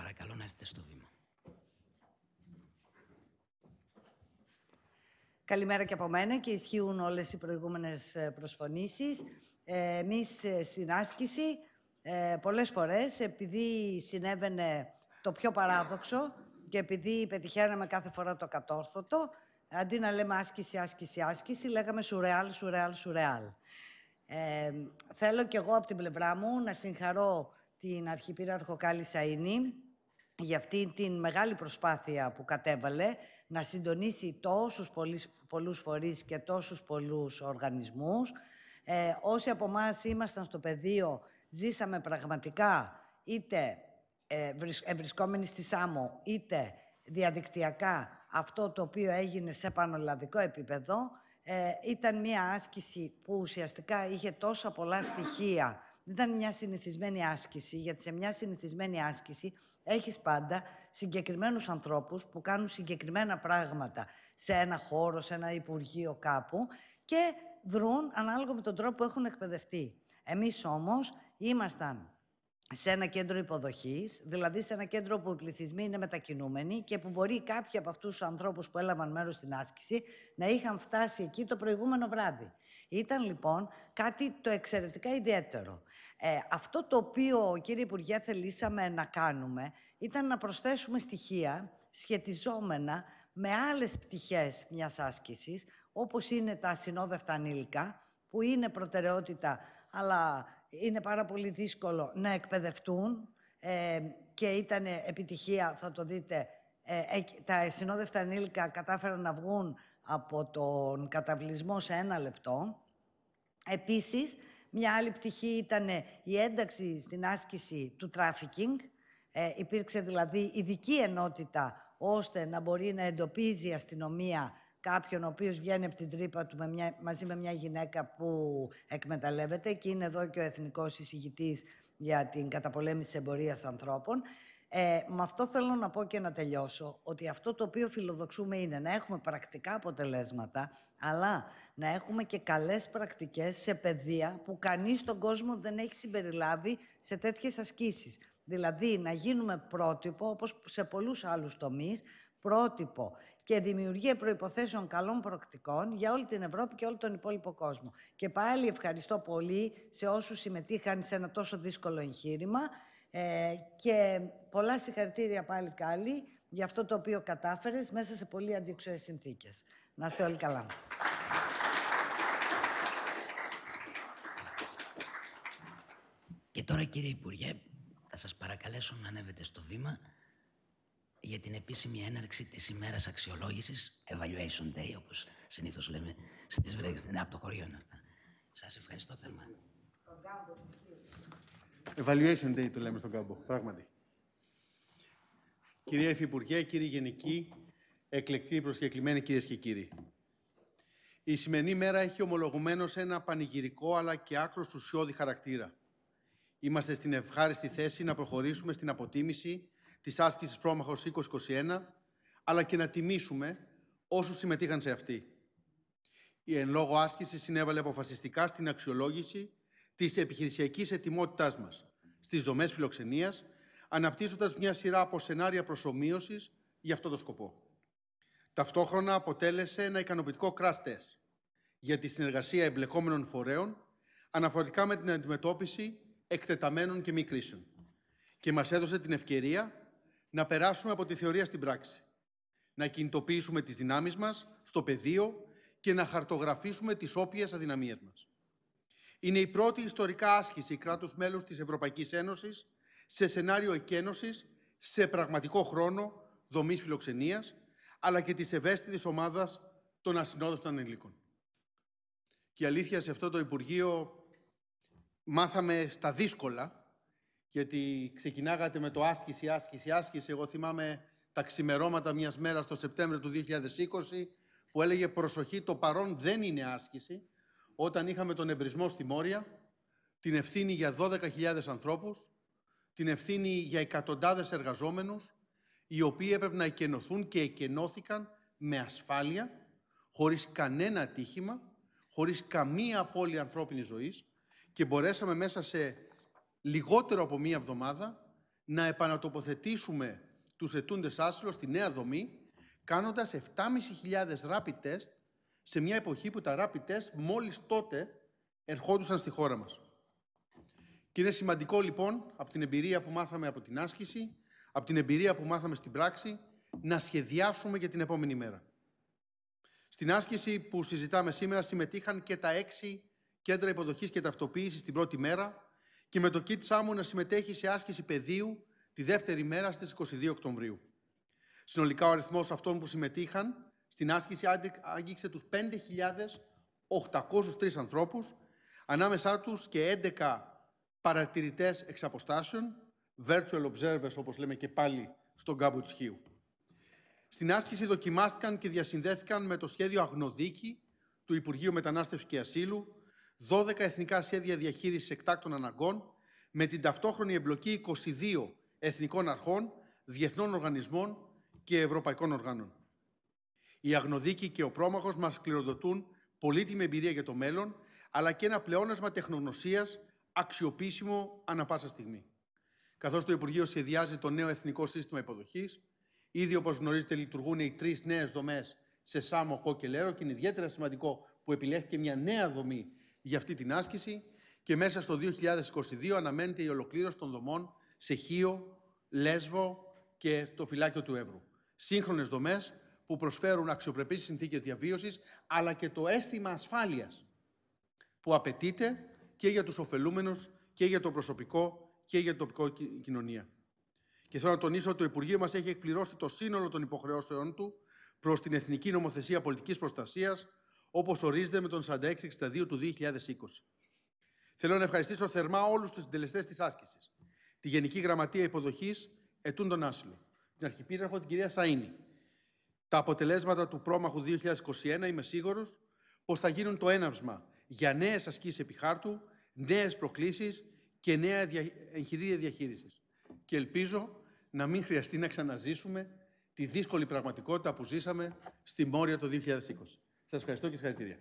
Παρακαλώ να είστε στο βήμα. Καλημέρα και από μένα και ισχύουν όλες οι προηγούμενες ε, προσφωνήσεις. Εμεί εμείς ε, στην άσκηση ε, πολλές φορές, επειδή συνέβαινε το πιο παράδοξο και επειδή πετυχαίναμε κάθε φορά το κατόρθωτο, αντί να λέμε άσκηση, άσκηση, άσκηση, λέγαμε σουρεάλ, σουρεάλ, σουρεάλ. Ε, θέλω κι εγώ από την πλευρά μου να συγχαρώ την αρχιπήρα αρχοκάλη Σαΐνη για αυτή την μεγάλη προσπάθεια που κατέβαλε να συντονίσει τόσους πολλούς, πολλούς φορείς και τόσους πολλούς οργανισμούς. Ε, όσοι από εμάς ήμασταν στο πεδίο, ζήσαμε πραγματικά είτε ε, ε, βρισκόμενοι στη Σάμο, είτε διαδικτυακά αυτό το οποίο έγινε σε πανελλαδικό επίπεδο, ε, ήταν μια άσκηση που ουσιαστικά είχε τόσα πολλά στοιχεία δεν ήταν μια συνηθισμένη άσκηση, γιατί σε μια συνηθισμένη άσκηση έχεις πάντα συγκεκριμένους ανθρώπους που κάνουν συγκεκριμένα πράγματα σε ένα χώρο, σε ένα υπουργείο κάπου και δρούν ανάλογα με τον τρόπο που έχουν εκπαιδευτεί. Εμείς όμως ήμασταν σε ένα κέντρο υποδοχής, δηλαδή σε ένα κέντρο που οι πληθυσμοί είναι μετακινούμενοι και που μπορεί κάποιοι από αυτούς τους ανθρώπους που έλαβαν μέρος στην άσκηση να είχαν φτάσει εκεί το προηγούμενο βράδυ. Ήταν λοιπόν κάτι το εξαιρετικά ιδιαίτερο. Ε, αυτό το οποίο, κύριε Υπουργέ, θελήσαμε να κάνουμε ήταν να προσθέσουμε στοιχεία σχετιζόμενα με άλλες πτυχές μιας άσκησης, όπως είναι τα ασυνόδευτα ανήλικα, που είναι προτεραιότητα, αλλά είναι πάρα πολύ δύσκολο να εκπαιδευτούν ε, και ήταν επιτυχία, θα το δείτε, ε, τα συνόδευτα ανήλικα κατάφεραν να βγουν από τον καταβλισμό σε ένα λεπτό. Επίσης, μια άλλη πτυχή ήταν η ένταξη στην άσκηση του τράφικινγκ. Ε, υπήρξε δηλαδή ειδική ενότητα ώστε να μπορεί να εντοπίζει η αστυνομία κάποιον ο οποίος βγαίνει από την τρύπα του με μια, μαζί με μια γυναίκα που εκμεταλλεύεται και είναι εδώ και ο εθνικός εισηγητής για την καταπολέμηση της εμπορίας ανθρώπων. Ε, με αυτό θέλω να πω και να τελειώσω, ότι αυτό το οποίο φιλοδοξούμε είναι να έχουμε πρακτικά αποτελέσματα, αλλά να έχουμε και καλές πρακτικές σε παιδεία που κανείς στον κόσμο δεν έχει συμπεριλάβει σε τέτοιες ασκήσεις. Δηλαδή, να γίνουμε πρότυπο, όπως σε πολλούς άλλους τομείς, πρότυπο και δημιουργία προϋποθέσεων καλών πρακτικών για όλη την Ευρώπη και όλο τον υπόλοιπο κόσμο. Και πάλι ευχαριστώ πολύ σε όσους συμμετείχαν σε ένα τόσο δύσκολο εγχείρημα. Ε, και πολλά συγχαρητήρια πάλι καλή για αυτό το οποίο κατάφερες μέσα σε πολύ αντίξωες συνθήκες. Να είστε όλοι καλά. Και τώρα κύριε Υπουργέ, θα σας παρακαλέσω να ανέβετε στο βήμα για την επίσημη έναρξη της ημέρας αξιολόγησης, Evaluation Day, όπως συνήθως λέμε στις Βρέξεις. Ναι, από το χωριό είναι αυτά. Σας ευχαριστώ θερμά. Evaluation day το λέμε στον κάμπο, πράγματι. Κυρία Υφυπουργέ, κύριε Γενικοί, εκλεκτοί προσκεκλημένοι κυρίες και κύριοι. Η σημερινή μέρα έχει ομολογουμένως ένα πανηγυρικό αλλά και άκρος ουσιώδη χαρακτήρα. Είμαστε στην ευχάριστη θέση να προχωρήσουμε στην αποτίμηση της άσκησης πρόμαχος 2021, αλλά και να τιμήσουμε όσους συμμετείχαν σε αυτή. Η εν λόγω άσκηση συνέβαλε αποφασιστικά στην αξιολόγηση της επιχειρησιακής ετοιμότητάς μας στις δομές φιλοξενίας, αναπτύσσοντας μια σειρά από σενάρια προσωμείωσης για αυτό το σκοπό. Ταυτόχρονα αποτέλεσε ένα ικανοποιητικό crash test για τη συνεργασία εμπλεκόμενων φορέων αναφορικά με την αντιμετώπιση εκτεταμένων και μη κρίσεων και μας έδωσε την ευκαιρία να περάσουμε από τη θεωρία στην πράξη, να κινητοποιήσουμε τις δυνάμεις μας στο πεδίο και να χαρτογραφήσουμε τις όποιες αδυναμίες μας. Είναι η πρώτη ιστορικά άσκηση κράτους μέλους της Ευρωπαϊκής Ένωσης σε σενάριο εκένωσης, σε πραγματικό χρόνο δομής φιλοξενίας, αλλά και της ευαίσθητης ομάδας των ασυνόδευτων ανηλίκων. Και η αλήθεια σε αυτό το Υπουργείο μάθαμε στα δύσκολα, γιατί ξεκινάγατε με το άσκηση, άσκηση, άσκηση. Εγώ θυμάμαι τα ξημερώματα μιας μέρας το Σεπτέμβριο του 2020, που έλεγε «Προσοχή, το παρόν δεν είναι άσκηση» όταν είχαμε τον εμπρισμό στη Μόρια, την ευθύνη για 12.000 ανθρώπους, την ευθύνη για εκατοντάδες εργαζόμενους, οι οποίοι έπρεπε να εκενωθούν και εκενώθηκαν με ασφάλεια, χωρίς κανένα ατύχημα, χωρίς καμία απώλεια ανθρώπινης ζωής και μπορέσαμε μέσα σε λιγότερο από μία εβδομάδα να επανατοποθετήσουμε τους ετούντες άσυλο στη νέα δομή, κάνοντας 7.500 rapid test σε μια εποχή που τα rapid test μόλις τότε ερχόντουσαν στη χώρα μας. Και είναι σημαντικό λοιπόν από την εμπειρία που μάθαμε από την άσκηση, από την εμπειρία που μάθαμε στην πράξη, να σχεδιάσουμε για την επόμενη μέρα. Στην άσκηση που συζητάμε σήμερα συμμετείχαν και τα έξι κέντρα υποδοχής και ταυτοποίησης την πρώτη μέρα και με το Kit μου να συμμετέχει σε άσκηση πεδίου τη δεύτερη μέρα στις 22 Οκτωβρίου. Συνολικά ο αριθμός αυτών που συμμετείχαν στην άσκηση άγγιξε τους 5.803 ανθρώπους, ανάμεσά τους και 11 παρατηρητές εξ αποστάσεων, virtual observers όπως λέμε και πάλι στον κάμπο της Χίου. Στην άσκηση δοκιμάστηκαν και διασυνδέθηκαν με το σχέδιο Αγνοδίκη του Υπουργείου Μετανάστευσης και Ασύλου, 12 εθνικά σχέδια διαχείρισης εκτάκτων αναγκών, με την ταυτόχρονη εμπλοκή 22 εθνικών αρχών, διεθνών οργανισμών και ευρωπαϊκών οργάνων. Οι αγνοδίκοι και ο πρόμαχος μας κληροδοτούν πολύτιμη εμπειρία για το μέλλον, αλλά και ένα πλεόνασμα τεχνογνωσίας αξιοποιήσιμο ανα πάσα στιγμή. Καθώς το Υπουργείο σχεδιάζει το νέο Εθνικό Σύστημα Υποδοχής, ήδη όπως γνωρίζετε λειτουργούν οι τρεις νέες δομές σε Σάμο, Κό και Λέρο και είναι ιδιαίτερα σημαντικό που επιλέχθηκε μια νέα δομή για αυτή την άσκηση και μέσα στο 2022 αναμένεται η ολοκλήρωση των δομών σε Χίο, Λέσβο και το φυλάκιο του Εύρου. Σύγχρονες δομές που προσφέρουν αξιοπρεπείς συνθήκες διαβίωσης, αλλά και το αίσθημα ασφάλειας που απαιτείται και για τους ωφελούμενους και για το προσωπικό και για την τοπικό κοινωνία. Και θέλω να τονίσω ότι το Υπουργείο μας έχει εκπληρώσει το σύνολο των υποχρεώσεών του προς την Εθνική Νομοθεσία Πολιτικής Προστασίας, όπως ορίζεται με τον 4662 του 2020. Θέλω να ευχαριστήσω θερμά όλους τους συντελεστές της άσκησης, τη Γενική Γραμματεία Υποδοχής Ετούν τον Άσυλο, την Αρχιπήραρχο την κυρία Σαΐνη, τα αποτελέσματα του πρόμαχου 2021 είμαι σίγουρος πως θα γίνουν το έναυσμα για νέες ασκήσεις επιχάρτου, νέες προκλήσεις και νέα εγχειρίδια διαχείρισης. Και ελπίζω να μην χρειαστεί να ξαναζήσουμε τη δύσκολη πραγματικότητα που ζήσαμε στη Μόρια το 2020. Σας ευχαριστώ και συγχαρητήρια.